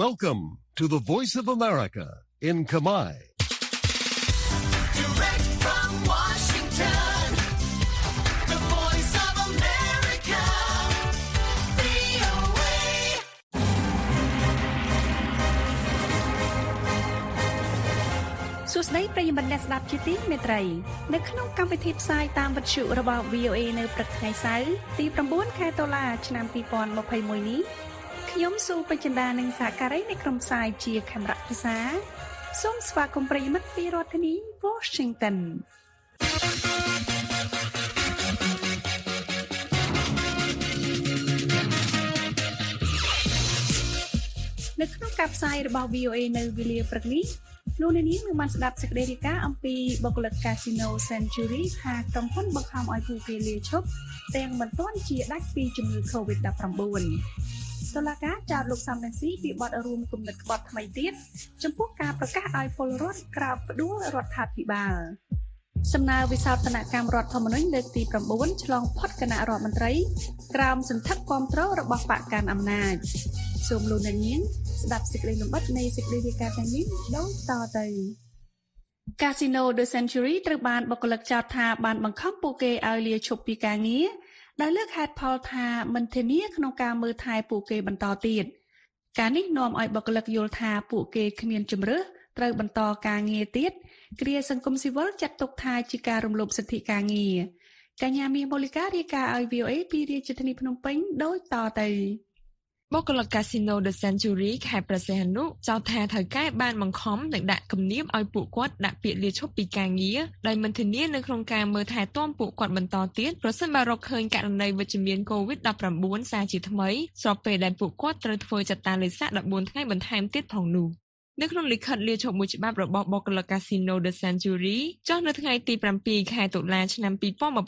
Welcome to the Voice of America in Kamai. Direct from Washington, the Voice of America, VOA. សួស្តីប្រិយមិត្តអ្នកស្ដាប់ជាទីមេត្រី VOA នៅព្រឹកថ្ងៃសៅរ៍ទី9ខែតុលាខ្ញុំស៊ូពេជ្ជដានិងសហការីនៃក្រុមផ្សាយជាខេមរៈភាសាសូមស្វាគមន៍ប្រិយមិត្តពីរដ្ឋធានី Washington នៅក្នុងការផ្សាយរបស់ VOA នៅវេលាព្រឹកនេះលោកអ្នកនាងនឹងបានស្ដាប់សេចក្តីរាយការណ៍អំពីបុគ្គលិក Casino Century ថាក្រុមហ៊ុនបង្ខំឲ្យពួកគេលាឈប់ទាំងមិនទាន់ជាដាច់ពីជំងឺ Covid-19 តុលាការចោទលោកសំរងស៊ីពីបទរួមគំនិតក្បត់ថ្មីទៀតចំពោះការប្រកាសឲ្យពលរដ្ឋក្រោបផ្ដួលរដ្ឋាភិបាលសំណើវិសោធនកម្មរដ្ឋធម្មនុញ្ញលើកទី9ឆ្លងផុតគណៈរដ្ឋមន្ត្រី ក្រោមសន្ធឹកគ្រប់គ្រងរបស់បកកាន់អំណាចសូមលោកអ្នកនាងស្ដាប់សេចក្តីលំអិតនៃសេចក្តីរាយការណ៍ទាំងនេះដូចតទៅកាស៊ីណូ The Century ត្រូវបានបុគ្គលិកចោទថាបាន បង្ខំពួកគេឲ្យលាឈប់ពីការងារដោយលើកហេតុផលថាមិនធានាក្នុងការមើលថែពួកគេបន្តទៀតការនេះនាំឲ្យបុគ្គលិកយល់ថាពួកគេគ្មានជំរើសត្រូវបន្តការងារទៀតគ្រាសង្គមស៊ីវិលចាត់ទុកថាជាការរំលោភសិទ្ធិការងារកញ្ញាមាសមូលិការាយការណ៍ឲ្យ VOA ពីរាជធានីភ្នំពេញ ដូចតទៅបុគ្គលិកកាស៊ីណូ The Century ខេត្តព្រះសីហនុចោទថាថៅកែបានបង្ខំនិងដាក់គំនាបឲ្យពួកគាត់ដាក់ពាក្យលាឈប់ពីការងារដោយមិនធានានៅក្នុងការមើលថែទាំពួកគាត់បន្តទៀតប្រសិនបើរកឃើញករណីវិជ្ជមាន COVID-19 សារជាថ្មីស្របពេលដែលពួកគាត់ត្រូវធ្វើចត្តាលេខ14ថ្ងៃបន្ថែមទៀតផងនោះនៅក្នុងលិខិតលាឈប់មួយច្បាប់របស់បុគ្គលិកកាស៊ីណូ The Century ចុះនៅថ្ងៃទី7ខែតុលាឆ្នាំ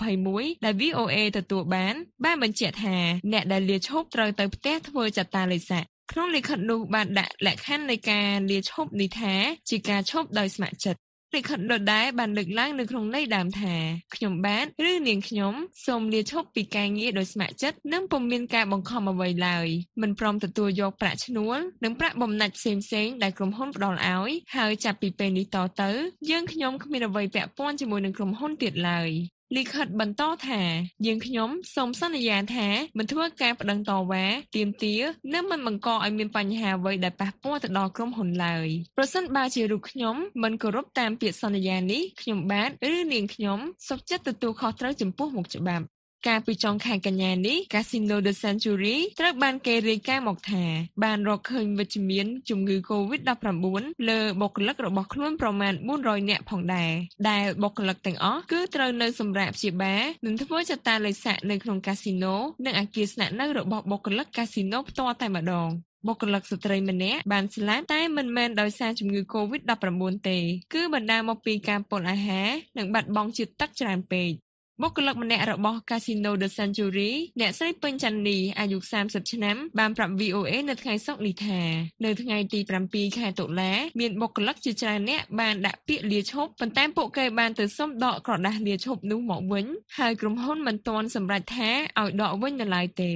2021ដែល VOA ទទួលបាន បានបញ្ជាក់ថា អ្នកដែលលាឈប់ត្រូវទៅផ្ទះធ្វើចតាលេខសាក្នុងលិខិតនោះបានដាក់លក្ខខណ្ឌនៃការលាឈប់នេះថា ជាការឈប់ដោយស្ម័គ្រចិត្តលិខិតដដែលបានលើកឡើងនៅក្នុងន័យដើមថាខ្ញុំបាទឬនាងខ្ញុំសូមលាឈប់ពីការងារដោយស្ម័គ្រចិត្តនិងពុំមានការបង្ខំអ្វីឡើយមិនព្រមទទួលយកប្រាក់ឈ្នួលនិងប្រាក់បំណាច់ផ្សេងៗដែលក្រុមហ៊ុនផ្ដល់ឲ្យ ហើយចាប់ពីពេលនេះតទៅ យើងខ្ញុំគ្មានអ្វីពាក់ព័ន្ធជាមួយនឹងក្រុមហ៊ុនទៀតឡើយលិខិតបន្តថាយើងខ្ញុំសូមសន្យាថាមិនធ្វើការប្តឹងតវ៉ាទាមទារនិងមិនបង្កឲ្យមានបញ្ហាអ្វីដែលប៉ះពាល់ទៅដល់ក្រុមហ៊ុនឡើយប្រសិនបើជារូបខ្ញុំមិនគោរពតាមពាក្យសន្យានេះខ្ញុំបាទឬនាងខ្ញុំសុខចិត្តទទួលខុសត្រូវចំពោះមុខច្បាប់កាលពីចុងខែកញ្ញានេះ Casino de Century ត្រូវបានគេរាយការណ៍មកថាបានរកឃើញវិជ្ជមានជំងឺ COVID-19 លើបុគ្គលិករបស់ខ្លួនប្រមាណ400នាក់ផងដែរដែលបុគ្គលិកទាំងអស់គឺត្រូវនៅសម្រាកព្យាបាលនិងធ្វើចតាលេខសាក់នៅក្នុង Casino និងអគារស្នាក់នៅរបស់បុគ្គលិក Casino ផ្ទាល់តែម្ដងបុគ្គលិកស្ត្រីម្នាក់បានស្លាប់តែមិនមែនដោយសារជំងឺ Covid-19 ទេគឺបណ្ដាលមកពីការពុលអាហារនិងបាត់បង់ជាតិទឹកច្រើនពេកបុគ្គលិកម្នាក់របស់ Casino The Century អ្នកស្រីពេញច័ន្ទនីអាយុ30ឆ្នាំបានប្រាប់ VOA នៅថ្ងៃសុក្រនេះថានៅថ្ងៃទី7ខែតុលាមានបុគ្គលិកជាច្រើនអ្នកបានដាក់ពាក្យលាឈប់ប៉ុន្តែពួកគេបានទៅសុំដកក្រដាស់លាឈប់នោះមកវិញហើយក្រុមហ៊ុនមិនទាន់សម្រេចថាឲ្យដកវិញនៅឡើយទេ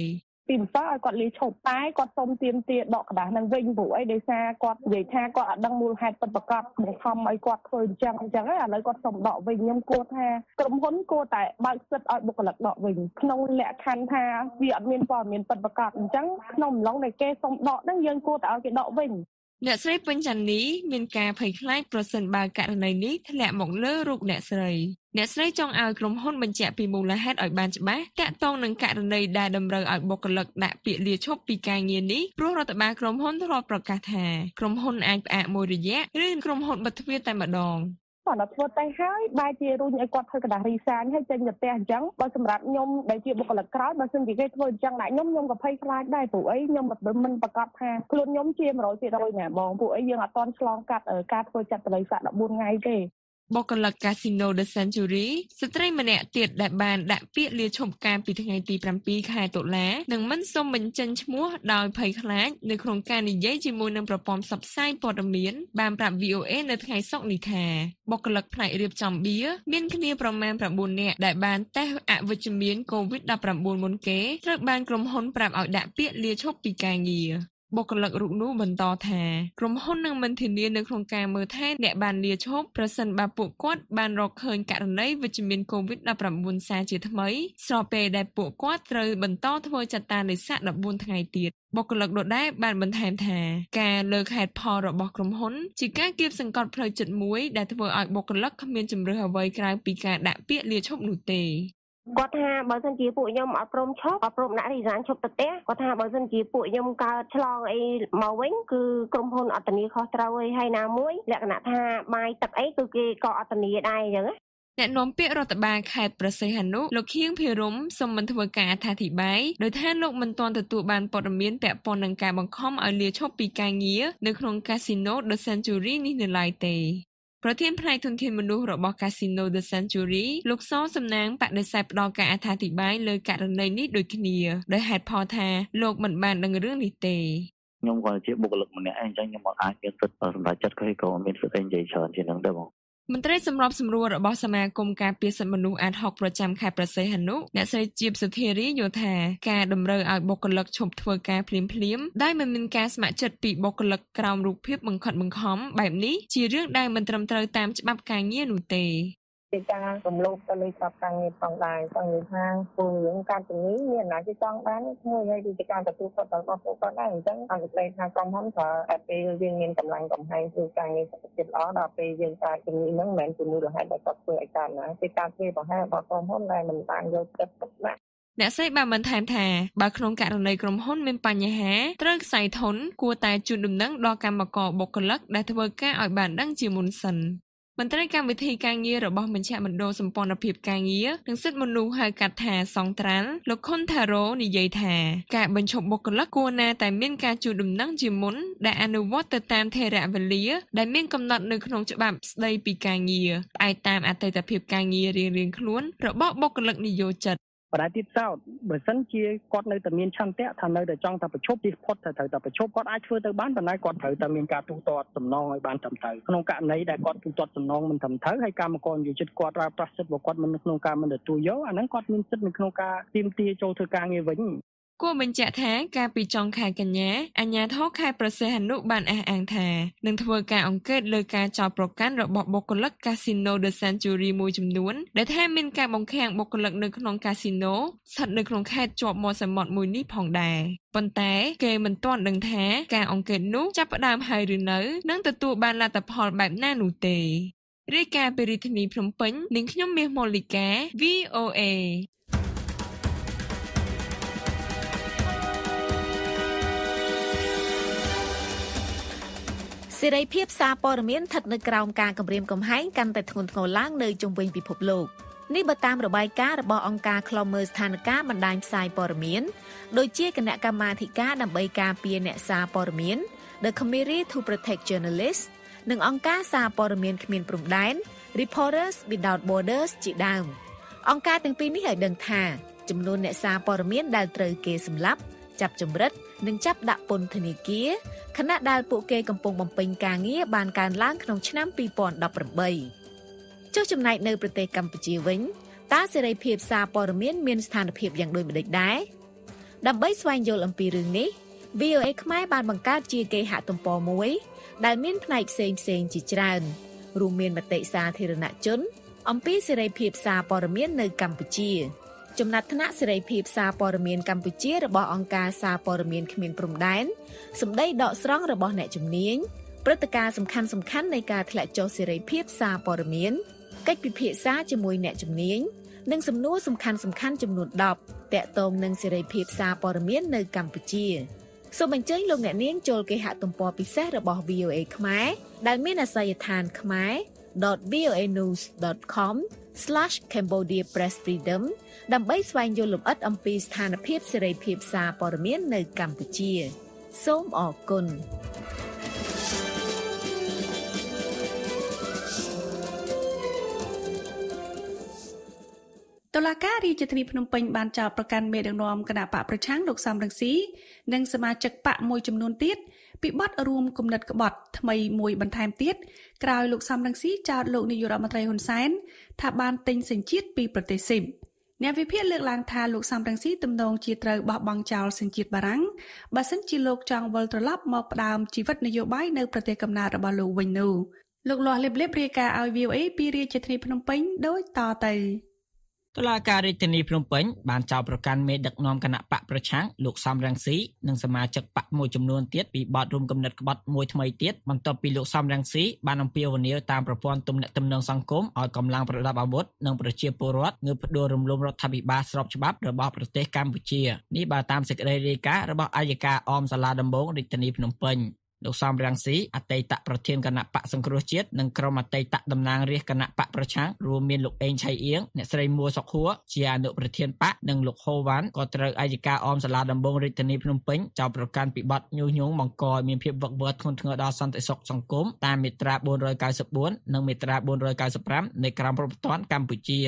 ពីម្សិលឲ្យគាត់លាឈប់តែគាត់សូមទៀមទាដកกระดาษនឹងវិញព្រោះអីដោយសារគាត់និយាយថាគាត់អត់ដឹងមូលហេតុពិតប្រាកដបង្ខំឲ្យគាត់ធ្វើអញ្ចឹងអញ្ចឹងឥឡូវគាត់សូមដកវិញខ្ញុំគួរថាក្រុមហ៊ុនគួរតែបើកសិទ្ធឲ្យបុគ្គលិកដកវិញក្នុងលក្ខខណ្ឌថាវាអត់មានព័ត៌មានពិតប្រាកដអញ្ចឹងក្នុងអំឡុងដែលគេសូមដកហ្នឹងយើងគួរតែឲ្យគេដកវិញអ្នកស្រីពេញចាន់នេះមានការភ័យខ្លាចប្រសិនបើករណីនេះធ្លាក់មកលើរូបអ្នកស្រីអ្នកស្រីចង់ឲ្យក្រុមហ៊ុនបញ្ជាក់ពីមូលហេតុឲ្យបានច្បាស់តាក់ទងនឹងករណីដែលតម្រូវឲ្យបុគ្គលិកដាក់ពាក្យលាឈប់ពីការងារនេះព្រោះរដ្ឋបាលក្រុមហ៊ុនធ្លាប់ប្រកាសថាក្រុមហ៊ុនអាចផ្អាកមួយរយៈឬក្រុមហ៊ុនបិទទ្វារតែម្ដងគាត់ដល់ធ្វើទៅហើយបែរជារុញឲ្យគាត់ធ្វើกระดาษរីសាញហើយចេញទៅផ្ទះអញ្ចឹងបើសម្រាប់ខ្ញុំដែលជាបុគ្គលិកក្រោយបើសិនជាគេធ្វើអញ្ចឹងដាក់ខ្ញុំខ្ញុំក៏ភ័យខ្លាចដែរព្រោះអីខ្ញុំមិនប្រកាសថាខ្លួនខ្ញុំជា100%ណាបងព្រោះអីយើងអត់តន់ឆ្លងកាត់ការធ្វើចាត់តល័យសាក់14ថ្ងៃទេបុគ្គលិក Casino The Century ស្ត្រីម្នាក់ទៀតដែលបានដាក់ពាក្យលាឈប់ការពីថ្ងៃទី7ខែតុលានឹងមិនសូមបញ្ចេញឈ្មោះដោយភ័យខ្លាចនៅក្នុងការនិយាយជាមួយនឹងប្រព័ន្ធផ្សព្វផ្សាយព័ត៌មានបានប្រាប់ VOA នៅថ្ងៃសុក្រនេះថាបុគ្គលិកផ្នែករៀបចំបៀមានគ្នាប្រមាណ9នាក់ដែលបានតេស្តអវិជ្ជមាន COVID-19 មុនគេត្រូវបានក្រុមហ៊ុនប្រាប់ឲ្យដាក់ពាក្យលាឈប់ពីការងារបុគ្គលិករូបនោះបន្តថាក្រុមហ៊ុននឹងមិនធានានៅក្នុងការមើលថែអ្នកបានលាឈប់ប្រសិនបើពួកគាត់បានរកឃើញករណីវិជ្ជមាន COVID-19 សារជាថ្មីស្របពេលដែលពួកគាត់ត្រូវបន្តធ្វើចត្តានិស្ស័ក14ថ្ងៃទៀតបុគ្គលិកដដែលបានបន្ថែមថា ការលើកហេតុផលរបស់ក្រុមហ៊ុនជាការគៀបសង្កត់ផ្លូវចិត្តមួយដែលធ្វើឲ្យបុគ្គលិកគ្មានជំរើសអ្វីក្រៅពីការដាក់ពាក្យលាឈប់នោះទេគាត់ថាបើសិនជាពួកខ្ញុំអត់ព្រមឈប់អត់ព្រមដាក់រីសានឈប់ទៅផ្ទះគាត់ថាបើសិនជាពួកខ្ញុំកើតឆ្លងអីមកវិញគឺក្រុមហ៊ុនអត្តនីខុសត្រូវហើយហើយណាមួយលក្ខណៈថាបាយទឹកអីគឺគេក៏អត្តនីដែរអញ្ចឹងណាអ្នកនាំពាក្យរដ្ឋបាលខេត្តប្រសេះអនុលោកខៀងភិរមសូមមិនធ្វើការអត្ថាធិប្បាយដោយថាលោកមិនទាន់ទទួលបានព័ត៌មានពាក់ព័ន្ធនឹងការបង្ខំឲ្យលាឈប់ពីការងារនៅក្នុងកាស៊ីណូ The Century នេះនៅឡើយទេប្រធានផ្នែកធនធានមនុស្សរបស់ Casino The Century លោកសសំណាងបដិសេធផ្ដល់ការអត្ថាធិប្បាយលើករណីនេះដូចគ្នាដោយហេតុផលថាលោកមិនបានដឹងរឿងនេះទេខ្ញុំគាត់ជាបុគ្គលិកម្នាក់ឯងអញ្ចឹងខ្ញុំអត់អាចមានសិទ្ធិសម្រាប់ចិត្តគេក៏មានសិទ្ធិនិយាយច្រើនជាងនឹងដែរបងមន្ត្រីសម្របសម្រួលរបស់សមាគមការពារសិទ្ធិមនុស្សអាត60ប្រចាំខេត្តប្រសិទ្ធនុអ្នកស្រីជីបសុធារីយល់ថាការតម្រូវឲ្យបុគ្គលិកឈប់ធ្វើការភ្លាមភ្លាមដោយមិនមានការស្ម័គ្រចិត្តពីបុគ្គលិកក្រោមរូបភាពបង្ខិតបង្ខំបែបនេះជារឿងដែលមិនត្រឹមត្រូវតាមច្បាប់ការងារនោះទេជាការរំលោភទៅលើច្បាប់ការងារផងដែរចង់និយាយថាពលរដ្ឋការជំនាញមានអំណាចចង់បានមួយហើយគឺជាការទទួលខុសត្រូវរបស់ពួកគាត់ដែរអញ្ចឹងអង្គប្រេថាក្រុមហ៊ុនក៏តែពេលយើងមានកម្លាំងកំហែងធ្វើការងារសុខភាពល្អដល់ពេលយើងការជំនាញហ្នឹងមិនមែនជាមូលហេតុដែលគាត់ធ្វើឲ្យកើតណាជាការធ្វើបង្ហាញរបស់ក្រុមហ៊ុនដែលមិនបានយកចិត្តទុកដាក់អ្នកស្រីបានបន្ថែមថាបើក្នុងករណីក្រុមហ៊ុន មានបញ្ហាត្រូវខ្សែធនគួរតែជូនដំណឹងដល់កម្មករបុគ្គលិកដែលធ្វើការឲ្យបានដឹងជាមុនសិនមន្ត្រីកម្មវិធីការងាររបស់មជ្ឈមណ្ឌលសម្ព័ន្ធភាពការងារនិងសិទ្ធិមនុស្សហៅកាត់ថាសង្ត្រាល់លោកខុនថារ៉ូនិយាយថាការបញ្ឈប់បុគ្គលិកគួរណាតែមានការជួយដំណឹងជាមុន ដែលអនុវត្តទៅតាមថេរវលាដែលមានកំណត់នៅក្នុងច្បាប់ស្តីពីការងារផ្អែកតាមអតីតភាពការងាររៀងៗខ្លួនរបស់បុគ្គលិកនិយោជិតប៉ុន្តែទៀតសោតបើសិនជាគាត់នៅតែមានឆន្ទៈថានៅតែចង់តែប្រជប់ទីផុតតែត្រូវតែប្រជប់គាត់អាចធ្វើទៅបានប៉ុន្តែគាត់ត្រូវតែមានការទូទាត់សំណងឲ្យបានត្រឹមត្រូវក្នុងករណីដែលគាត់ទូទាត់សំណងមិនត្រឹមត្រូវហើយកម្មករនយោជិតគាត់ប្រើប្រាស់សិទ្ធិរបស់គាត់មិនក្នុងការមិនទទួលយកអាហ្នឹងគាត់មានសិទ្ធិនៅក្នុងការទាមទារចូលធ្វើការងារវិញគួរបញ្ជាក់ថាកាលពីចុងខែកញ្ញាអាជ្ញាធរខេត្តប្រសេះអនុបានអះអាងថានឹងធ្វើការអង្កេតលើការចោទប្រកាន់របស់បុគ្គលិកកាស៊ីណូ The Century មួយចំនួនដែលថាមានការបង្ខាំងបុគ្គលិកនៅក្នុងកាស៊ីណូស្ថិតនៅក្នុងខេត្តជាប់មាត់សមុទ្រមួយនេះផងដែរប៉ុន្តែគេមិនទាន់ដឹងថាការអង្កេតនោះចាប់ផ្ដើមហើយឬនៅនឹងទទួលបានលទ្ធផលបែបណានោះទេរាយការណ៍ពីរាជធានីភ្នំពេញនាងខ្ញុំមាសម៉ូលីកា VOA សេរីភាពសារព័ត៌មានស្ថិតនៅក្រោមការគំរាមកំហែងកាន់តែធ្ងន់ធ្ងរឡើងនៅជុំវិញពិភពលោកនេះបើតាមរបាយការណ៍របស់អង្គការឃ្លាំមើលស្ថានភាពបណ្ដាញផ្សាយព័ត៌មានដូចជាគណៈកម្មាធិការដើម្បីការពារអ្នកសារព័ត៌មាន The Committee to Protect Journalists និងអង្គការសារព័ត៌មានគ្មានព្រំដែន Reporters Without Borders ជាដើមអង្គការទាំងពីរនេះឲ្យដឹងថាចំនួនអ្នកសារព័ត៌មានដែលត្រូវគេសម្លាប់ចាប់ចម្រិត និងចាប់ដាក់ពន្ធនាគារខណៈដែលពួកគេកំពុងបំពេញការងារបានកើនឡើង ក្នុងឆ្នាំ2018ចុះចំណែកនៅប្រទេសកម្ពុជាវិញតើសេរីភាពសារព័ត៌មានមានស្ថានភាពយ៉ាងដូចម្តេចដែរដើម្បីស្វែងយល់អំពីរឿងនេះ VOA ខ្មែរបានបង្កើតជាគេហទំព័រមួយដែលមានផ្នែកផ្សេងផ្សេងជាច្រើនរួមមានមតិសាធារណជន អំពីសេរីភាពសារព័ត៌មាននៅ កម្ពុជាចំណាត់ថ្នាក់សេរីភាពសារព័ត៌មានកម្ពុជារបស់អង្គការសារព័ត៌មានគ្មានព្រំដែនសម្ដីដកស្រង់របស់អ្នកជំនាញព្រឹត្តិការណ៍សំខាន់សំខាន់នៃការធ្លាក់ចុះសេរីភាពសារព័ត៌មាន កិច្ចពិភាក្សាជាមួយអ្នកជំនាញនិងសំណួរសំខាន់សំខាន់ចំនួន10តាក់ទងនឹងសេរីភាពសារព័ត៌មាននៅកម្ពុជាសូមអញ្ជើញលោកអ្នកនាងចូលគេហទំព័រពិសេសរបស់ VOA ខ្មែរដែលមានអាសយដ្ឋានខ្មែរ .voanews.com /cambodia press freedom ដើម្បីស្វែងយល់លម្អិតអំពីស្ថានភាពសេរីភាពសារព័ត៌មាននៅកម្ពុជាសូមអរគុណតុលាការរាជធានីភ្នំពេញ បានចោទប្រកាន់មេដឹកនាំគណៈបកប្រឆាំងលោកសំរងស៊ីនិងសមាជិកបកមួយចំនួនទៀតពីបទរួមគំនិតក្បត់ថ្មីមួយបន្ថែមទៀតក្រោយលោកសំរងស៊ីចោទលោកនាយករដ្ឋមន្ត្រីហ៊ុនសែនថាបានទិញសញ្ជាតិពីប្រទេសស៊ីបអ្នកវិភាគលើកឡើងថាលោកសំរងស៊ីទំនងជាត្រូវបោះបង់ចោលសញ្ជាតិបារាំងបើសិនជាលោកចង់វិលត្រឡប់មកផ្ដើមជីវិតនយោបាយនៅប្រទេសកំណើតរបស់លោកវិញនោះលោកលាស់លៀបលៀបរាយការណ៍ឲ្យ VOA ពីរាជធានីភ្នំពេញដូចតទៅ។តុលាការរាជធានីភ្នំពេញបានចោទប្រកាន់មេដឹកនាំគណៈបកប្រឆាំងលោកសំរងស៊ីនិងសមាជិកបកមួយចំនួនទៀតពីបទរួមគំនិតក្បត់មួយថ្មីទៀតបន្ទាប់ពីលោកសំរងស៊ីបានអំពាវនាវតាមប្រព័ន្ធទំនាក់ទំនងសង្គមឲ្យកម្លាំងប្រដាប់អាវុធនិងប្រជាពលរដ្ឋងើបផ្ដួលរំលំរដ្ឋាភិបាលស្របច្បាប់របស់ប្រទេសកម្ពុជានេះបើតាមសេចក្តីរាយការណ៍របស់អាយកាអមសាលាដំបងរាជធានីភ្នំពេញលោកសំរាំងស៊ីអតីតប្រធានគណៈបកសង្គ្រោះជាតិនិងក្រុមអតីតតំណាងរាស្ត្រគណៈបកប្រឆាំងរួមមានលោកអេងឆៃអៀងអ្នកស្រីមួសុខួរជាអនុប្រធានបកនិងលោកហូវ៉ាន់ក៏ត្រូវអាយការអមសាលាដំបងរាជធានីភ្នំពេញចោទប្រកាន់ពីបទញុះញង់បង្កឲ្យមានភាពវឹកវរធ្ងន់ធ្ងរដល់សន្តិសុខសង្គមតាមមាត្រា494និងមាត្រា495នៃក្រមព្រហ្មទណ្ឌកម្ពុជា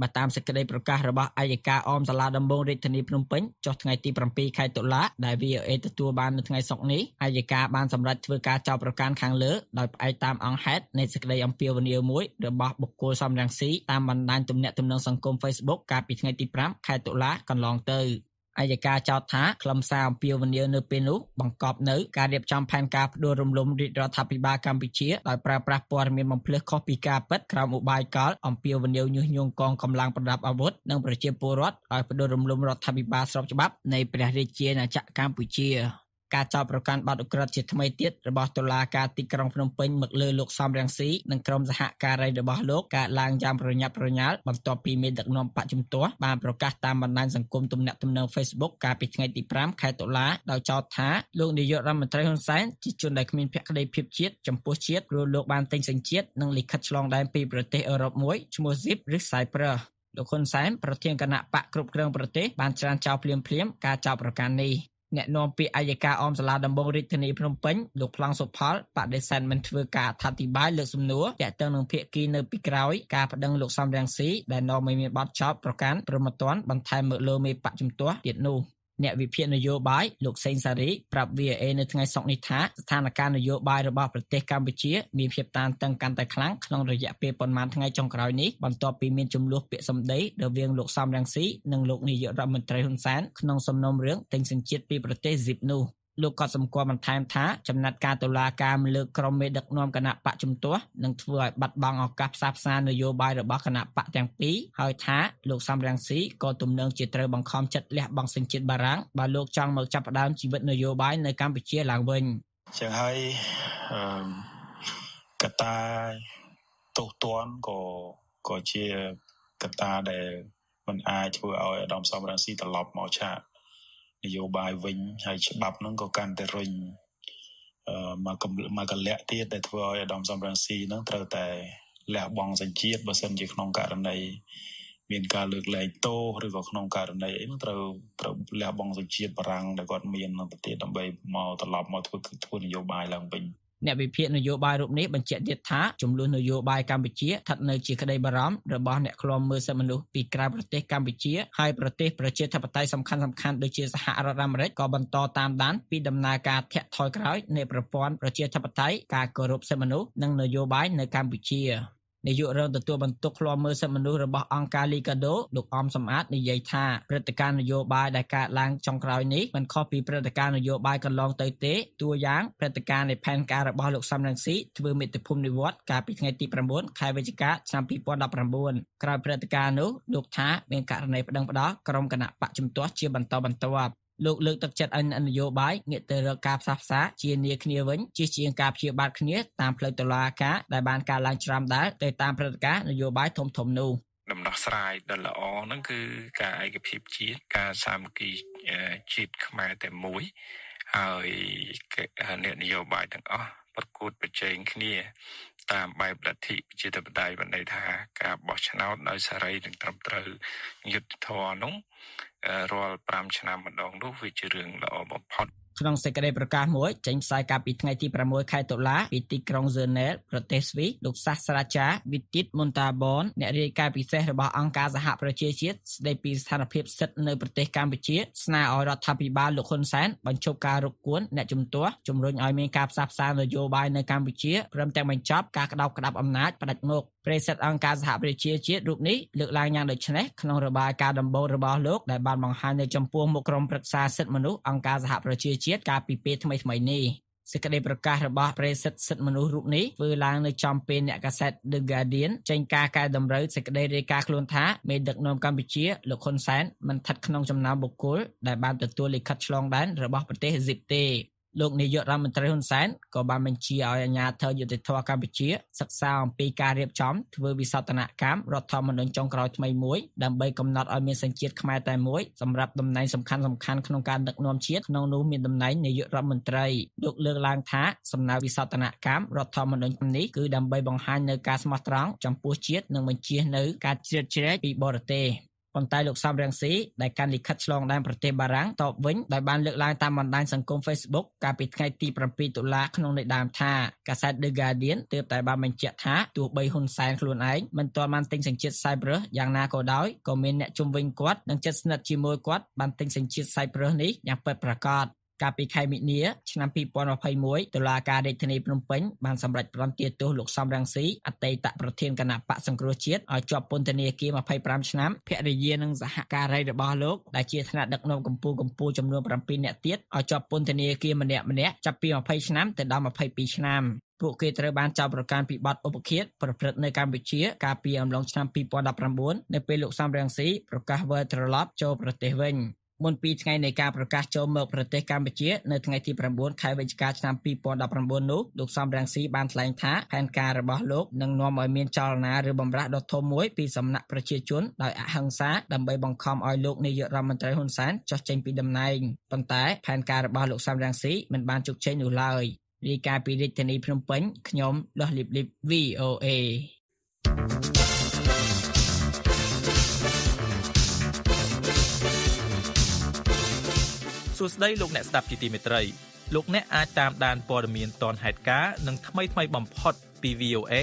បើតាមសេចក្តីប្រកាសរបស់អัยការអមសាលាដំបងរាជធានីភ្នំពេញចុះថ្ងៃទី7ខែតុលាដែល VOA ទទួលបាននៅថ្ងៃសុក្រនេះអัยការបានសម្រេចធ្វើការចោទប្រកាន់ខាងលើដោយផ្អែកតាមអង្គហេតុនៃសេចក្តីអំពាវនាវមួយរបស់បុគ្គលសំរងស៊ីតាមបណ្ដាញទំនាក់ទំនងសង្គម Facebook កាលពីថ្ងៃទី5ខែតុលាកន្លងទៅ។អัยការចោទថាខ្លឹមសារអំពាវនាវនៅពេលនោះបង្កប់នៅការរៀបចំផែនការផ្ដួលរំលំរាជរដ្ឋាភិបាលកម្ពុជាដោយប្រើប្រាស់ព័ត៌មានបំភ្លឺខុសពីការពិតក្រោមឧបាយកលអំពាវនាវញុះញង់កងកម្លាំងប្រដាប់អាវុធនិងប្រជាពលរដ្ឋឲ្យផ្ដួលរំលំរដ្ឋាភិបាលស្របច្បាប់នៃព្រះរាជាណាចក្រកម្ពុជាការចោទប្រកាន់បទឧក្រិដ្ឋជាថ្មីទៀតរបស់តុលាការទីក្រុងភ្នំពេញមកលើលោកសំរងស៊ីនិងក្រុមសហការីរបស់លោកកើតឡើងយ៉ាងប្រញាប់ប្រញាល់បន្ទាប់ពីមេដឹកនាំបច្ចុប្បន្នបានប្រកាសតាមបណ្ដាញសង្គមទំនាក់ទំនង Facebook កាលពីថ្ងៃទី5ខែតុលាដោយចោទថាលោកនាយករដ្ឋមន្ត្រីហ៊ុនសែនជាជនដែលគ្មានភក្ដីភាពជាតិចំពោះជាតិព្រោះលោកបានទិញសញ្ជាតិនិងលិខិតឆ្លងដែនពីប្រទេសអឺរ៉ុបមួយឈ្មោះ Zip ឬ Cyprus លោកហ៊ុនសែនប្រធានគណៈបកគ្រប់គ្រងប្រទេស បានច្រានចោលភ្លាមៗការចោទប្រកាន់នេះអ្នកនាំពាក្យអัยការអមសាលាដំបងរាជធានីភ្នំពេញលោកប្លង់សុផលបដិសេធមិនធ្វើការអធិប្បាយលើសំណួរទាក់ទងនឹងភាគីនៅពីក្រោយការប្តឹងលោកសំរងស៊ីដែលនាំឲ្យមានបទចោទប្រកាន់ប្រមត្តនបន្ថែមមកលើមេបច្ចុប្បន្នទៀតនោះអ្នកវិភាគនយោបាយលោកសេងសារីប្រាប់ VOA នៅថ្ងៃសុក្រនេះថាស្ថានភាពនយោបាយរបស់ប្រទេសកម្ពុជាមានភាពតានតឹងកាន់តែខ្លាំងក្នុងរយៈពេលប្រមាណថ្ងៃចុងក្រោយនេះបន្ទាប់ពីមានចំនួនពាក្យសម្ដីរវាងលោកសំរងស៊ីនិងលោកនាយករដ្ឋមន្ត្រីហ៊ុនសែនក្នុងសំណុំរឿងទិញសញ្ជាតិពីប្រទេសហ្ស៊ីបនោះលោកក៏សម្គាល់បន្ថែមថាចំណាត់ការតុលាការលើក្រុមមេដឹកនាំគណៈបកជំទាស់នឹងធ្វើឲ្យបាត់បង់ឱកាសផ្សះផ្សានយោបាយរបស់គណៈបកទាំងពីរហើយថាលោកសំរងស៊ីក៏ទំនងជាត្រូវបង្ខំចិត្តលះបង់សញ្ជាតិបារាំងបើលោកចង់មកចាប់ផ្ដើមជីវិតនយោបាយនៅកម្ពុជាឡើងវិញចឹងហើយកតាទោសទណ្ឌក៏ក៏ជាកតាដែលមិនអាចធ្វើឲ្យអាដាមសំរងស៊ីត្រឡប់មកឆាកនយោបាយវិញ ហើយច្បាប់ហ្នឹងក៏កាន់តែរុញមកមកកលៈទៀតដែលធ្វើឲ្យអាដាមសំរងស៊ីហ្នឹងត្រូវតែលះបង់សញ្ជាតិបើសិនជាក្នុងករណីមានការលើកលែងទោសឬក៏ក្នុងករណីអីហ្នឹងត្រូវត្រូវលះបង់សញ្ជាតិបារាំងដែលគាត់មាននៅប្រទេសដើម្បីមកត្រឡប់មកធ្វើធ្វើនយោបាយឡើងវិញ។អ្នកវិភាគនយោបាយរូបនេះបញ្ជាក់ទៀតថាចំនួននយោបាយកម្ពុជាស្ថិតនៅជាក្តីបារម្ភរបស់អ្នកឃ្លាំមើលសិទ្ធិមនុស្សពីក្រៅប្រទេសកម្ពុជាហើយប្រទេសប្រជាធិបតេយ្យសំខាន់សំខាន់ដូចជាសហរដ្ឋអាមេរិកក៏បន្តតាមដានពីដំណើរការធាក់ថយក្រោយនៃប្រព័ន្ធប្រជាធិបតេយ្យការគោរពសិទ្ធិមនុស្សនិងនយោបាយនៅកម្ពុជា។នាយករងទទួលបន្ទុកឃ្លាំមើលសិទ្ធិមនុស្សរបស់អង្គការ Liga do លោកអមសំអាតនិយាយថាព្រឹត្តិការណ៍នយោបាយដែលកើតឡើងចុងក្រោយនេះមិនខុសពីព្រឹត្តិការណ៍នយោបាយកន្លងទៅទេតួយ៉ាងព្រឹត្តិការណ៍នៃផែនការរបស់លោកសំរងស៊ីធ្វើមេត្តាភូមិនិវត្តកាលពីថ្ងៃទី9ខែវិច្ឆិកាឆ្នាំ2019ក្រោយព្រឹត្តិការណ៍នោះលោកថាមានករណីប្តឹងប្តល់ក្រុមគណៈបកជំទាស់ជាបន្តបន្ទាប់លោកលើកទឹកចិត្តឲ្យនយោបាយងាកទៅរកការផ្សះផ្សាជានីគ្នាវិញជាជាងការព្យាបាទគ្នាតាមផ្លូវតុលាការដែលបានកើតឡើងច្រាំដែរទៅតាមព្រឹត្តិការណ៍នយោបាយធំធំនោះដំណោះស្រាយដ៏ល្អហ្នឹងគឺការឯកភាពជាតិការសាមគ្គីជាតិខ្មែរតែមួយហើយអ្នកនយោបាយទាំងអស់ប្រកួតប្រជែងគ្នាតាមបែបលទ្ធិប្រជាធិបតេយ្យបណ្ដ័យថាការបោះឆ្នោតដោយសេរី និង ត្រឹមត្រូវយុត្តិធម៌នោះរាល់5ឆ្នាំម្ដងនោះវាជារឿងល្អបំផុតក្នុងសេចក្តីប្រកាសមួយចេញផ្សាយកាលពីថ្ងៃទី6ខែតុលាពីទីក្រុងហ្សឺណែលប្រទេសស្វីសលោកសាស្ត្រាចារ្យវិទិតមុនតាបនអ្នករាយការណ៍ពិសេសរបស់អង្គការសហប្រជាជាតិស្តីពីស្ថានភាពសិទ្ធិនៅប្រទេសកម្ពុជាស្នើឲ្យរដ្ឋាភិបាលលោកហ៊ុនសែនបញ្ឈប់ការរកគួនអ្នកជំទាស់ជំរុញឲ្យមានការផ្សះផ្សាននយោបាយនៅកម្ពុជាព្រមទាំងបញ្ចប់ការក្តោបក្តាប់អំណាចផ្ដាច់មុខប្រេសិតអង្គការសហប្រជាជាតិរូបនេះលើកឡើងយ៉ាងដូចនេះក្នុងរបាយការណ៍ដំបូងរបស់លោកដែលបានបង្ហាញនៅចំពោះមុខក្រុមប្រឹក្សាសិទ្ធិមនុស្សអង្គការសហប្រជាជាតិកាលពីពេលថ្មីៗនេះសេចក្តីប្រកាសរបស់ប្រេសិតសិទ្ធិមនុស្សរូបនេះធ្វើឡើងនៅចំពេលអ្នកកាសែត The Guardian ចេញការកែតម្រូវសេចក្តីរាយការណ៍ខ្លួនថាមេដឹកនាំកម្ពុជាលោកហ៊ុនសែនមិនស្ថិតក្នុងចំណោមបុគ្គលដែលបានទទួលលិខិតឆ្លងដែនរបស់ប្រទេសអេស៊ីបទេលោកនាយករដ្ឋមន្ត្រីហ៊ុនសែនក៏បានបញ្ជាឲ្យអាជ្ញាធរយុតិធម៌កម្ពុជាសិក្សាអំពីការរៀបចំធ្វើវិសោធនកម្មរដ្ឋធម្មនុញ្ញចុងក្រោយថ្មីមួយដើម្បីកំណត់ឲ្យមានសញ្ជាតិខ្មែរតែមួយសម្រាប់តំណែងសំខាន់សំខាន់ក្នុងការដឹកនាំជាតិក្នុងនោះមានតំណែងនាយករដ្ឋមន្ត្រីលោកលើកឡើងថាសំណើវិសោធនកម្មរដ្ឋធម្មនុញ្ញនេះគឺដើម្បីបង្ហាញនៅការស្មោះត្រង់ចំពោះជាតិនិងបញ្ជានៅការជ្រៀតជ្រែកពីបរទេសប៉ុន្តែលោកសំរងស៊ីដែលកាន់លិខិតឆ្លងដែនប្រទេសបារាំងតបវិញដោយបានលើកឡើងតាមបណ្ដាញសង្គម Facebook កាលពីថ្ងៃទី7តុលាក្នុងន័យដើមថាកាសែត The Guardian ទើបតែបានបញ្ជាក់ថាទោះបីហ៊ុនសែនខ្លួនឯងមិនទាន់បានទិញសញ្ជាតិ Cyprus យ៉ាងណាក៏ដោយក៏មានអ្នកជំវិញគាត់និងជិតស្និទ្ធជាមួយគាត់បានទិញសញ្ជាតិ Cyprus នេះយ៉ាងពិតប្រាកដកាលពីខែមិនិនា ឆ្នាំ2021តុលាការរាជធានីភ្នំពេញបានសម្រេចប្រន្ទាទោសលោកសំរងស៊ីអតីតប្រធានគណៈបកសង្គ្រោះជាតិឲ្យជាប់ពន្ធនាគារ25ឆ្នាំភរិយានិងសហការីរបស់លោកដែលជាថ្នាក់ដឹកនាំកម្ពុជាកម្ពុជាចំនួន7នាក់ទៀតឲ្យជាប់ពន្ធនាគារម្នាក់ម្នាក់ចាប់ពី20ឆ្នាំទៅដល់22ឆ្នាំពួកគេត្រូវបានចោទប្រកាន់ពីបទឧបឃាតប្រព្រឹត្តនៅកម្ពុជាកាលពីអំឡុងឆ្នាំ2019នៅពេលលោកសំរងស៊ីប្រកាសវិលត្រឡប់ចូលប្រទេសវិញមុនពីថ្ងៃនៃការប្រកាសចូលមកប្រទេសកម្ពុជានៅថ្ងៃទី9ខែវិច្ឆិកាឆ្នាំ2019នោះលោកសំរងស៊ីបាន ថ្លែងថាផែនការរបស់លោកនឹងនាំឲ្យមានចលនាឬបំរះដ៏ធំមួយពីសំណាក់ប្រជាជនដោយអហិង្សាដើម្បីបង្ខំឲ្យលោកនាយករដ្ឋមន្ត្រីហ៊ុនសែនចុះចេញពីតំណែងប៉ុន្តែផែនការរបស់លោកសំរងស៊ីមិនបានជោគជ័យនោះឡើយរាយការណ៍ពីរាជធានីភ្នំពេញខ្ញុំដោះលីបលីប VOA សួស្តីលោកអ្នកស្ដាប់ជាទីមេត្រីលោកអ្នកអាចតាមដានព័ត៌មានទាន់ហេតុការណ៍និងថ្មីថ្មីបំផុតពី VOA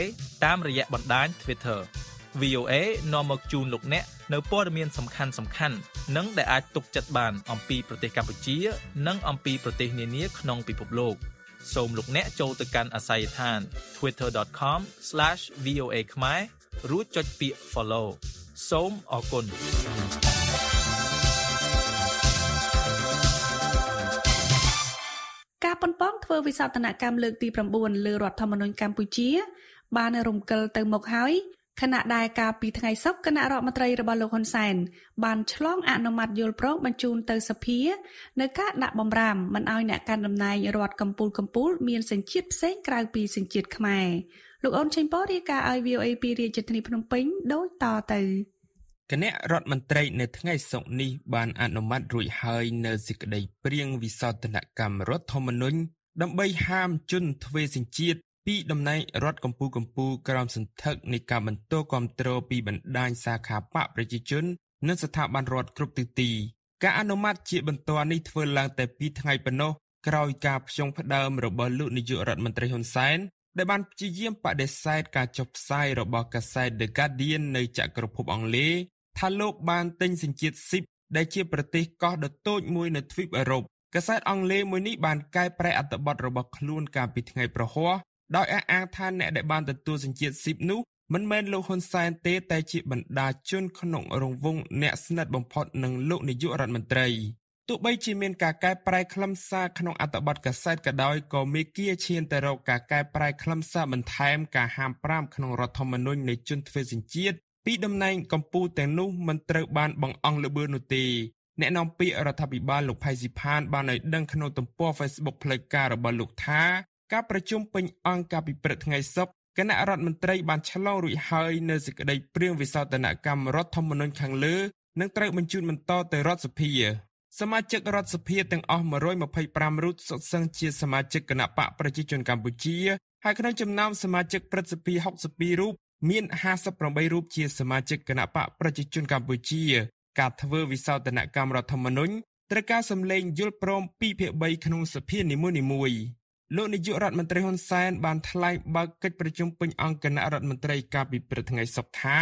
តាមរយៈបណ្ដាញ Twitter VOA នាំមកជូនលោកអ្នកនៅព័ត៌មានសំខាន់សំខាន់និងដែលអាចទុកចិត្តបាន អំពីប្រទេសកម្ពុជា និងអំពីប្រទេសនានាក្នុងពិភពលោកសូមលោកអ្នកចូលទៅកាន់អាស័យដ្ឋាន twitter.com/voa ខ្មែររួចចុចពាក្យ follow សូមអរគុណការប៉ុនប៉ងធ្វើវិសោធនកម្មលើកទី9លើរដ្ឋធម្មនុញ្ញកម្ពុជា បានរំកិលទៅមុខហើយខណៈដែលកាលពីថ្ងៃសុក្រគណៈរដ្ឋមន្ត្រីរបស់លោកហ៊ុនសែនបានឆ្លងអនុម័តយល់ព្រមបញ្ជូនទៅសភានៅការដាក់បំរាមមិនឲ្យអ្នកកាន់តំណែងរដ្ឋកម្ពុជាកម្ពុជាមានសញ្ជាតិផ្សេងក្រៅពីសញ្ជាតិខ្មែរលោកអូនឆេងប៉ូរាយការណ៍ឲ្យ VOA ពីរាជធានីភ្នំពេញដូចតទៅគណៈរដ្ឋមន្ត្រីនៅថ្ងៃសុក្រនេះបានអនុម័តរួចហើយនៅសេចក្តីព្រៀងវិសោធនកម្មរដ្ឋធម្មនុញ្ញដើម្បីហាមជនទ្វេសញ្ជាតិពីតំណែងរដ្ឋកម្ពុជាកម្ពុជាក្រោមសន្ធឹកនៃការបន្តគ្រប់គ្រងពីបណ្ដាញសាខាបកប្រជាជននិងស្ថាប័នរដ្ឋគ្រប់ទិសទី ការអនុម័តជាបន្តនេះធ្វើឡើងតែពីថ្ងៃប៉ុណ្ណោះក្រោយការផ្ជុំផ្ដើមរបស់លោកនាយករដ្ឋមន្ត្រីហ៊ុនសែនដែលបានព្យាយាមបដិសេធការចុះផ្សាយរបស់កាសែត The Guardian នៅចក្រភពអង់គ្លេសថាលោកបានទិញសញ្ជាតិស៊ីបដែលជាប្រទេសកោះដ៏តូចមួយនៅទ្វីបអឺរ៉ុបកាសែតអង់គ្លេសមួយនេះបានកែប្រែអត្ថបទរបស់ខ្លួនកាលពីថ្ងៃប្រហ័សដោយអះអាងថាអ្នកដែលបានទទួលសញ្ជាតិស៊ីបនោះមិនមែនលោកហ៊ុនសែនទេតែជាបណ្ដាជនក្នុងរង្វង់អ្នកស្និទ្ធបំផុតនឹងលោកនាយករដ្ឋមន្ត្រីទោះបីជាមានការកែប្រែខ្លឹមសារក្នុងអត្ថបទកាសែតក៏ដោយក៏មេគាឈានទៅរកការកែប្រែខ្លឹមសារបន្ថែមការហាមប្រាមក្នុងរដ្ឋធម្មនុញ្ញនៃជនទ្វេសញ្ជាតិពីតំណែងកម្ពុជាទាំងនោះមិនត្រូវបានបង្អង់លម្អឿននោះទេអ្នកនាំពាក្យរដ្ឋាភិបាលលោកផៃស៊ីផាន បានឲ្យដឹងក្នុងទំព័រ Facebook ផ្លូវការរបស់លោកថាការប្រជុំពេញអង្គការពិព្រឹកថ្ងៃសុក្រគណៈរដ្ឋមន្ត្រីបានឆ្លងរួចហើយនៅសេចក្តី ព្រៀងវិសោធនកម្មរដ្ឋធម្មនុញ្ញខាងលើនឹងត្រូវបញ្ជូនបន្តទៅរដ្ឋសភាសមាជិករដ្ឋសភាទាំងអស់125រូបសុទ្ធសឹងជា សមាជិកគណៈបកប្រជាជនកម្ពុជាហើយក្នុងចំណោមសមាជិកព្រឹទ្ធសភា62រូបមាន58រូបជាសមាជិកគណៈបកប្រជាជនកម្ពុជា ការធ្វើវិសោធនកម្មរដ្ឋធម្មនុញ្ញត្រូវការសម្លេងយល់ព្រម2ភាគ3ក្នុងសភានីមួយៗលោកនាយករដ្ឋមន្ត្រីហ៊ុនសែនបានថ្លែងបើកកិច្ចប្រជុំពេញអង្គគណៈរដ្ឋមន្ត្រីកាលពីព្រឹកថ្ងៃ សុក្រថា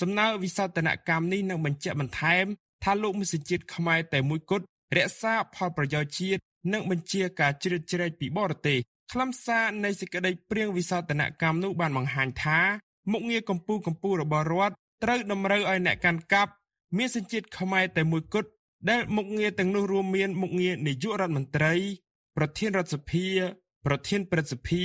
សំណើវិសោធនកម្មនេះនឹងបញ្ជាក់បន្ថែមថាលោកមុសិជាតិខ្មែរតែមួយគត់រក្សាផលប្រយោជន៍ជាតិនិងបញ្ជាការជ្រៀតជ្រែកពីបរទេសខ្លឹមសារនៃសេចក្តីព្រៀងវិសោធនកម្មនោះបានបង្ហាញថាមុខងារកម្ពុជាកម្ពុជារបស់រដ្ឋត្រូវតម្រូវឲ្យអ្នកកាន់កាប់មានសញ្ជាតិខ្មែរតែមួយគត់ដែលមុខងារទាំងនោះរួមមានមុខងារនាយករដ្ឋមន្ត្រីប្រធានរដ្ឋសភាប្រធានព្រឹទ្ធសភា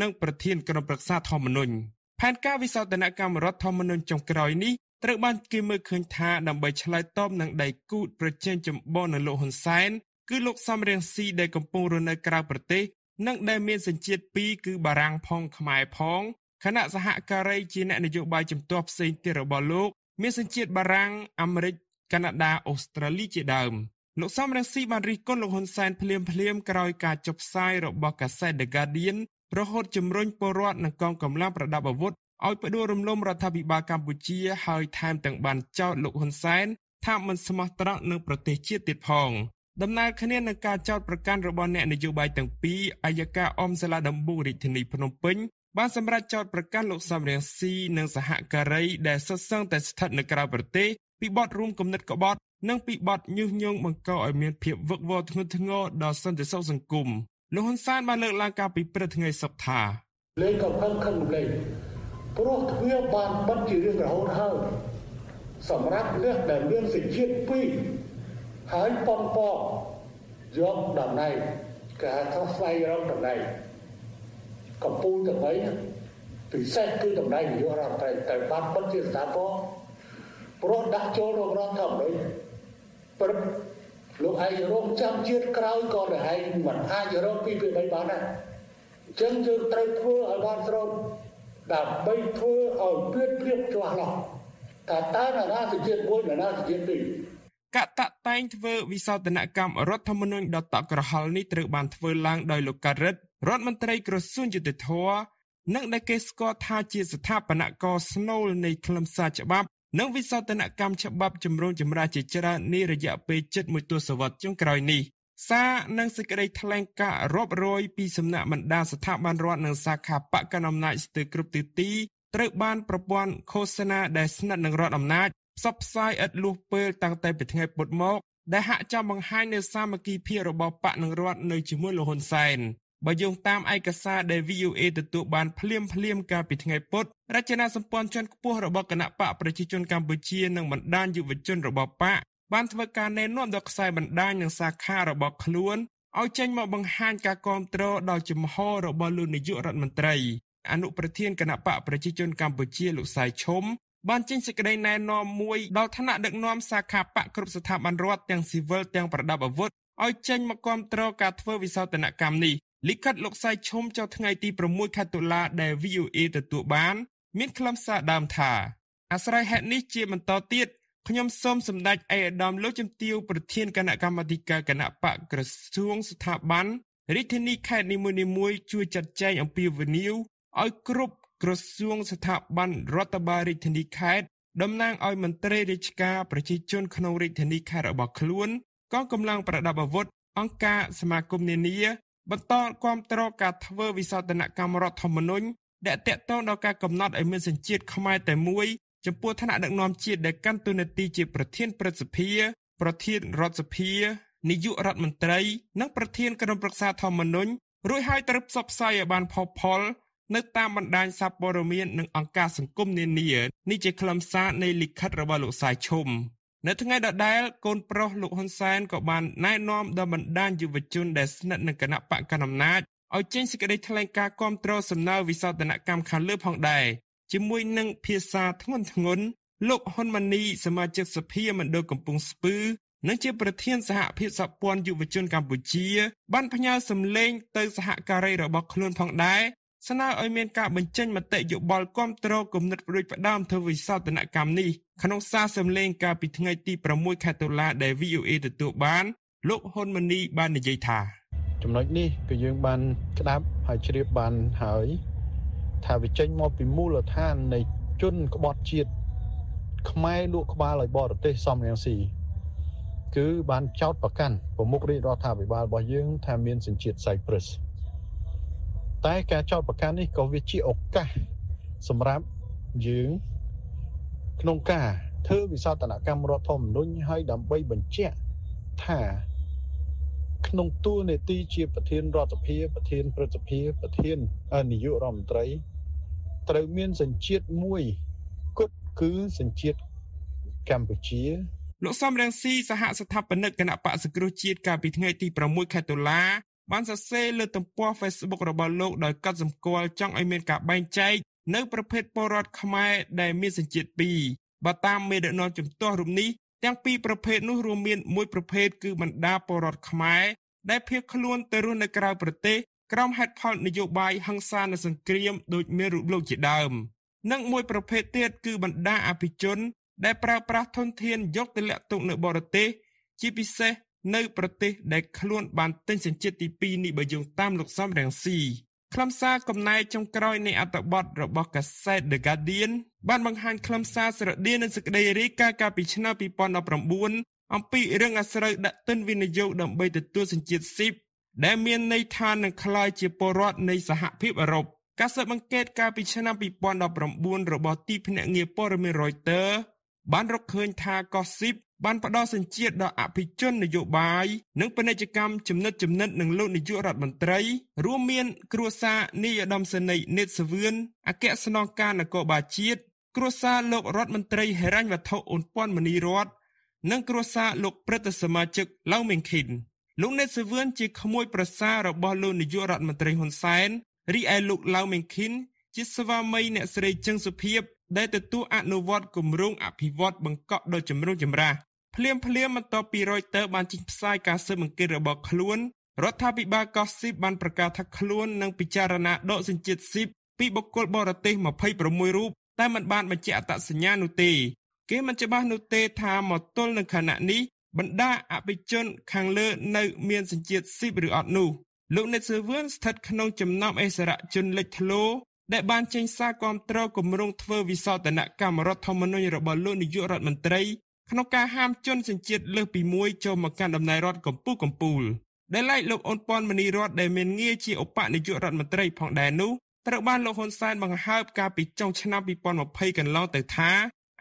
និងប្រធានគណៈប្រឹក្សាធម្មនុញ្ញផែនការវិសោធនកម្មរដ្ឋធម្មនុញ្ញចុងក្រោយនេះត្រូវបានគេមើលឃើញថាដើម្បីឆ្លើយតបនឹងដៃគូប្រជែងចម្បងនៅលោកហ៊ុនសែនគឺលោកសំរៀងស៊ីដែលកំពុងរស់នៅក្រៅប្រទេសនិងដែលមានសញ្ជាតិពីរគឺបារាំងផងខ្មែរផងខណៈសហការីជាអ្នក នយោបាយជំទាស់ផ្សេងទៀតរបស់លោកមានសញ្ជាតិបារាំងអាមេរិកកាណាដាអូស្ត្រាលី ជាដើមលោកសំរងស៊ីបានរិះគន់លោកហ៊ុនសែនភ្លាមភ្លាម ក្រោយការចុះផ្សាយរបស់កាសែត The Guardian រហូតជំរុញពលរដ្ឋនិងកងកម្លាំងប្រដាប់អាវុធឲ្យផ្ដួលរំលំរដ្ឋាភិបាលកម្ពុជា ហើយថែមទាំងបានចោទលោកហ៊ុនសែនថាមិនស្មោះត្រង់នឹងប្រទេសជាតិទៀតផង ដំណើរគ្នានឹងការចោទប្រកាន់របស់អ្នកនយោបាយទាំងពីរអัยការអមសាលាដំបូងរាជធានីភ្នំពេញបានសម្រេចចោទប្រកាន់លោកសំរៀងស៊ីនិងសហការីដែលសុទ្ធសឹងតែស្ថិតនៅក្រៅប្រទេសពីបទរួមគំនិតក្បត់ និងពីបទញុះញង់បង្កឲ្យមានភាពវឹកវរធ្ងន់ធ្ងរដល់សន្តិសុខសង្គមលោកហ៊ុនសែនបានលើកឡើងការពិព្រឹត្តថ្ងៃសុខថា លេងក៏ខឹងខឹងលេងព្រោះទ្វាបានបិទជារឿងរហូតហើយសម្រាប់លះដែលមានសេចក្ដីពីរហើយប៉ុនប៉យកតំណែងគេហៅថាស្វែងរកតំណែងកំពូលទាំងបីពិសេសគឺតំណែងនាយករដ្ឋមន្ត្រីតែបានបិទជាស្ថាពរព្រោះដាក់ចូលរងរដ្ឋធម្មនុញ្ញព្រឹបលោកឯងរងចាំជាតិក្រោយក៏តែឯងមិនអាចរងពីពីបីបានដែរអញ្ចឹងយើងត្រូវធ្វើឲ្យបានស្របដើម្បីធ្វើឲ្យព្រៀបព្រៀបច្បាស់លាស់ថាតើនរណាសជាតិមួយនរណាសជាតិពីរកតតែង ធ្វើវិសោធនកម្មរដ្ឋធម្មនុញ្ញដ៏តក់ក្រហល់នេះត្រូវបានធ្វើឡើងដោយលោកការិតរដ្ឋមន្ត្រីក្រសួងយុតិធ៌និងដែលគេស្គាល់ថាជាស្ថាបនិកស្នូលនៃខ្លឹមសារច្បាប់ និងវិសោធនកម្មច្បាប់ជំរុញចម្រាស់ជាច្រើននេះរយៈពេលជិតមួយទសវត្សរ៍ចុងក្រោយនេះសារនិងសេចក្តីថ្លែងការណ៍រាប់រយពីសំណាក់បណ្ដាស្ថាប័នរដ្ឋនិងសាខាបកកណ្ដាលអំណាចស្ទើរគ្រប់ទិទីត្រូវបានប្រព័ន្ធឃោសនាដែលស្និទ្ធនឹងរដ្ឋអំណាចផ្សព្វផ្សាយឥតលួសពេលតាំងតែពីថ្ងៃពុធមក ដែលហាក់ចង់បង្ហាញនូវសាមគ្គីភាពរបស់បកនឹងរដ្ឋនៅជាមួយលហ៊ុនសែនបើយោងតាមឯកសារដែល VOA ទទួលបានភ្លាមភ្លាមកាលពីថ្ងៃពុធរចនាសម្ព័ន្ធជាន់ខ្ពស់របស់គណៈបកប្រជាជនកម្ពុជានិងបណ្ដាញយុវជនរបស់បកបានធ្វើការណែនាំដល់ខ្សែបណ្ដាញនិងសាខារបស់ខ្លួនឲ្យចេញមកបង្ហាញការគាំទ្រដល់ជំហររបស់លោកនាយករដ្ឋមន្ត្រី អនុប្រធានគណៈបកប្រជាជនកម្ពុជាលោកសៃឈុំបានចេញសេចក្តីណែនាំមួយដល់ថ្នាក់ដឹកនាំសាខាបកគ្រប់ស្ថាប័នរដ្ឋទាំងស៊ីវិលទាំងប្រដាប់អាវុធឲ្យចេញមកគាំទ្រការធ្វើវិសោធនកម្មនេះលិខិតលោកសៃឈុំចុះថ្ងៃទី6ខែតុលាដែល VOA ទទួលបាន មានខ្លឹមសារដើមថាអាស្រ័យហេតុនេះជាបន្តទៀតខ្ញុំសូមសម្ដេចអេដាមលោកជំទាវប្រធានគណៈកម្មាធិការគណៈបកក្រសួងស្ថាប័នរាជធានីខេត្តនីមួយៗជួយចាត់ចែងអំពាវនាវឲ្យគ្រប់ក្រសួងស្ថាប័នរដ្ឋបាលរាជធានីខេត្តតំណាងឲ្យមន្ត្រីរាជការប្រជាជនក្នុងរាជធានីខេត្តរបស់ខ្លួន កងកម្លាំងប្រដាប់អាវុធអង្គការសមាគមនានាបន្តគាំទ្រការធ្វើវិសោធនកម្មរដ្ឋធម្មនុញ្ញដែលតាក់ទងដល់ការកំណត់ឲ្យមានសញ្ជាតិខ្មែរតែមួយចំពោះឋានៈដឹកនាំជាតិដែលកាន់តួនាទីជាប្រធានព្រឹទ្ធសភាប្រធានរដ្ឋសភានាយករដ្ឋមន្ត្រីនិងប្រធានក្រុមប្រឹក្សាធម្មនុញ្ញរួចហើយត្រូវផ្សព្វផ្សាយឲ្យបានផុសផុលនៅតាមបណ្ដាញសារព័ត៌មាននិងអង្គការសង្គមនានា នេះជាខ្លឹមសារនៃលិខិតរបស់លោកសាយឈុំនៅថ្ងៃដដែលកូនប្រុសលោកហ៊ុនសែនក៏បានណែនាំដល់បណ្ដាញយុវជនដែលស្និទ្ធនឹងគណៈបកកណ្ដាលអំណាចឲ្យចេញសេចក្តីថ្លែងការណ៍គាំទ្រសំណើវិសោធនកម្មខាងលើផងដែរជាមួយនឹងភាសាធ្ងន់ធ្ងរលោកហ៊ុនម៉ាណីសមាជិកសភាមណ្ឌលកំពង់ស្ពឺនិងជាប្រធានសហភាពសហព័ន្ធយុវជនកម្ពុជាបានផ្ញើសម្លេងទៅសហការីរបស់ខ្លួនផងដែរស្នើឲ្យមានការបញ្ចេញមតិយោបល់គាំទ្រគំនិតផ្ដួចផ្ដើមធ្វើវិសោធនកម្មនេះក្នុងសារសម្លេង កាលពីថ្ងៃទី6ខែតុលា ដែល VOA ទទួលបានលោកហ៊ុនម៉ាណីបាននិយាយថាចំណុចនេះគឺយើងបានក្តាប់ហើយជ្រាបបានហើយថាវាចេញមកពីមូលដ្ឋាននៃជនក្បត់ជាតិខ្មែរលក់ក្បាលឲ្យបរទេសសំរងស៊ីគឺបានចោតប្រកាន់ប្រមុខរាជរដ្ឋាភិបាលរបស់យើងថាមានសញ្ជាតិសៃប្រ៊ឹសតែការចោតប្រកាន់នេះក៏វាជាឱកាសសម្រាប់យើង ក្នុងការធ្វើវិសោធនកម្មរដ្ឋធម្មនុញ្ញឲ្យដើម្បីបញ្ជាក់ថា ក្នុងទួលនេតិជាប្រធានរដ្ឋសភាប្រធានព្រឹទ្ធសភាប្រធាននាយករដ្ឋមន្ត្រីត្រូវមានសញ្ជាតិមួយគត់គឺសញ្ជាតិកម្ពុជាលោកសំរងស៊ីសហស្ថាបនិកគណៈបក្សសង្គ្រោះជាតិកាលពីថ្ងៃទី6ខែតុលាបានសរសេរលើទំព័រ Facebook របស់លោកដោយកត់សម្គាល់ចង់ឲ្យមានការបែងចែកនៅប្រភេទពលរដ្ឋខ្មែរដែលមានសញ្ជាតិ2បើតាមមេដឹកនាំជំទាស់រូបនេះទាំងពីរប្រភេទនោះរួមមាន មួយប្រភេទគឺបណ្ដាពលរដ្ឋខ្មែរដែលភៀសខ្លួនទៅរស់នៅក្រៅប្រទេស ក្រោមហេតុផលនយោបាយហិង្សានៅសង្គ្រាមដូចមានរូបលោកជាដើមនិងមួយ ប្រភេទទៀតគឺបណ្ដាអភិជន ដែលប្រើប្រាស់ធនធានយកទៅលាក់ទុក នៅ បរទេសជាពិសេសនៅប្រទេសដែលខ្លួនបានទិញសញ្ជាតិទី2នេះបើយោងតាមលោកសំរងស៊ីខ្លឹមសារកំណែចុងក្រោយនៃអត្ថបទរបស់កាសែត The Guardian បានបង្ហាញខ្លឹមសារស្រដៀងនឹងសេចក្តីរាយការណ៍កាលពីឆ្នាំ2019អំពីរឿងអាស្រូវដាក់ទិនវិនិយោគដើម្បីទទួលសញ្ជាតិស៊ីបដែលមានន័យថានឹងក្លាយជាពលរដ្ឋនៃសហភាពអឺរ៉ុបការស៊ើបអង្កេតកាលពីឆ្នាំ2019របស់ទីភ្នាក់ងារព័ត៌មាន Reuters បានរកឃើញថាកោះស៊ីបបានផ្ដល់សញ្ជាតិដល់អភិជននយោបាយនិងពាណិជ្ជកម្មចំណិតចំណិតនឹងលោកនាយករដ្ឋមន្ត្រីរួមមានគ្រួសារនាយឧត្តមសេនីយ៍នេតសវឿនអគ្គស្នងការនគរបាលជាតិគ្រួសារលោករដ្ឋមន្ត្រីហិរញ្ញវត្ថុអ៊ុនពាន់មនីរតនិងគ្រួសារលោកព្រឹទ្ធសមាជិកឡៅមេងខិនលោកនេតសវឿនជាក្មួយប្រសាររបស់លោកនាយករដ្ឋមន្ត្រីហ៊ុនសែនរីឯលោកឡៅមេងខិនជាស្វាមីអ្នកស្រីចឹងសុភីបដែលទទួលអនុវត្តគម្រោងអភិវឌ្ឍបង្កក់ដ៏ចម្រុងចម្រាស់ភ្លាមភ្លាមបន្ទាប់ពី Reuters បានចេញផ្សាយការស៊ើបអង្កេតរបស់ខ្លួនរដ្ឋាភិបាលកោះស៊ីបបានប្រកាសថាខ្លួននឹងពិចារណាដកសញ្ជាតិស៊ីបពីបុគ្គលបរទេស26រូបតែមិនបានបញ្ជាក់អត្តសញ្ញាណនោះទេគេមិនច្បាស់នោះទេ ថាមកទល់នឹងខណៈនេះបណ្ដាអភិជន ខាងលើនៅមានសញ្ជាតិស៊ីបឬអត់នោះលោកអ្នកសើវឿនស្ថិតក្នុងចំណោមអិសរាជនលេចធ្លោដែលបានចេញសារគាំទ្រគម្រោងធ្វើវិសោធនកម្មរដ្ឋធម្មនុញ្ញរបស់លោកនាយករដ្ឋមន្ត្រីក្នុងការហាមជនសញ្ជាតិលើសពី1ចូលមកកាន់តំណែងរដ្ឋកម្ពុជាកម្ពុជាដែលឡែកលោកអូនពាន់មនីរដ្ឋដែលមានងារជាឧបនាយករដ្ឋមន្ត្រីផងដែរនោះត្រូវបានលោកហ៊ុនសែនបង្ហើបកាលពីចុងឆ្នាំ2020កន្លងទៅថា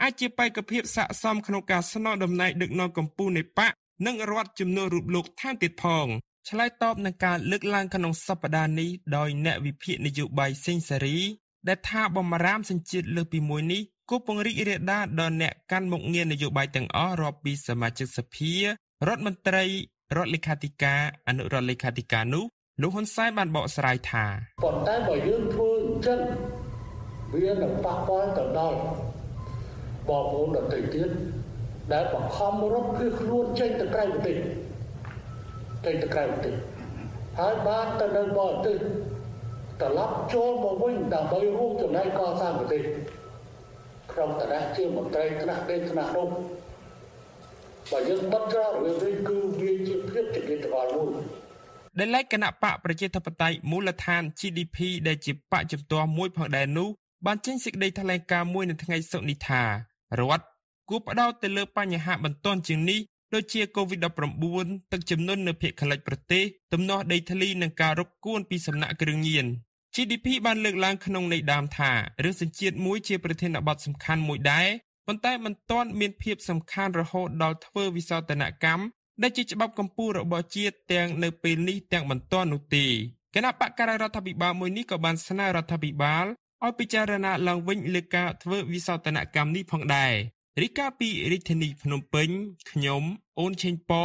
អាចជាបេក្ខភាពស័ក្តិសមក្នុងការស្នងតំណែងដឹកនាំកម្ពុជានៃបកនិងរដ្ឋជំនួសរូបលោកថែមទៀតផងឆ្លើយតបនឹងការលើកឡើងក្នុងសប្តាហ៍នេះដោយអ្នកវិភាគនយោបាយសេងសេរី ដែលថាបំរាមសញ្ជាតិលើសពីមួយនេះគូពង្រីករាដាដល់អ្នកកាន់មុខងារនយោបាយទាំងអស់រាប់ពីសមាជិកសភា រដ្ឋមន្ត្រីរដ្ឋលេខាធិការអនុរដ្ឋលេខាធិការនោះលោកហ៊ុនសែនបានបកស្រាយថាប៉ុន្តែបើយើងធ្វើអញ្ចឹងវានឹងប៉ះពាល់ទៅដល់បងប្អូនដទៃទៀតដែលបង្ខំរត់គឺខ្លួនចេញទៅក្រៅប្រទេសចេញទៅក្រៅប្រទេសហើយបានទៅនៅបរទេសត្រឡប់ចូលមកវិញដើម្បីរួមចំណែកកសាងប្រទេសក្នុងតរះជាមន្ត្រីថ្នាក់ដេកថ្នាក់នោះបើយើងបិទច្រករបៀបនេះគឺវាជាភាពជាកិច្ចការមួយដែលលេខគណៈបកប្រជាធិបតេយ្យមូលដ្ឋាន GDP ដែលជាបកជំទាស់មួយផងដែរនោះបានចេញសេចក្តីថ្លែងការណ៍មួយនៅថ្ងៃសុក្រនេះថារដ្ឋគួរផ្ដោតទៅលើបញ្ហាបន្ទាន់ជាងនេះដូចជា COVID-19 ទឹកជំនន់នៅភូមិខ្លិចប្រទេសទំនាស់ដីធ្លីនិងការរົບគួនពីសំណាក់គ្រឿងញៀន GDP បានលើកឡើងក្នុងន័យដើមថារឿងសញ្ជាតិមួយជាប្រធានបទសំខាន់មួយដែរប៉ុន្តែមិនទាន់មានភាពសំខាន់រហូតដល់ធ្វើវិសោធនកម្មដែលជាច្បាប់កម្ពុជារបស់ជាតិទាំងនៅពេលនេះទាំងមិនទាន់នោះទេគណៈបកការរដ្ឋាភិបាលមួយនេះក៏បានស្នើរដ្ឋាភិបាលឲ្យពិចារណាឡើងវិញលើការធ្វើវិសោធនកម្មនេះផងដែររីកាពីរាជធានី ភ្នំពេញខ្ញុំអូនឆេងប៉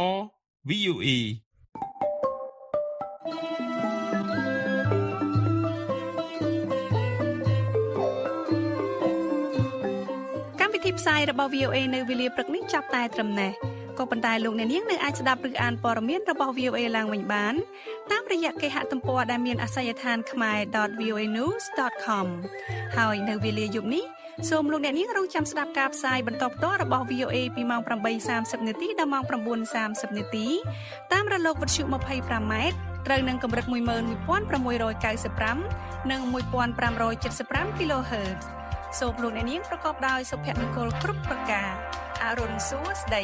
VUE កម្មវិធីផ្សាយរបស់ VOA នៅវេលាព្រឹកនេះចាប់តែត្រឹមនេះក៏ប៉ុន្តែលោកអ្នកនាងនៅអាចស្ដាប់ឬអានព័ត៌មានរបស់ VOA ឡើងវិញបាន តាមរយៈគេហទំព័រដែលមានអាសយដ្ឋានខ្មែរ .voanews.com ហើយ នៅវេលាយប់នេះសូមលោកអ្នកនាងរងចាំស្ដាប់ការផ្សាយបន្តផ្ទាល់របស់ VOA ពីម៉ោង8:30នាទីដល់ម៉ោង9:30នាទីតាមរលកវិទ្យុ 25m ត្រូវនឹងកម្រិត11695និង1575 kHz សូមលោកអ្នកនាងប្រកបដោយសុភមង្គលគ្រប់ប្រការអរុនសួស្ដី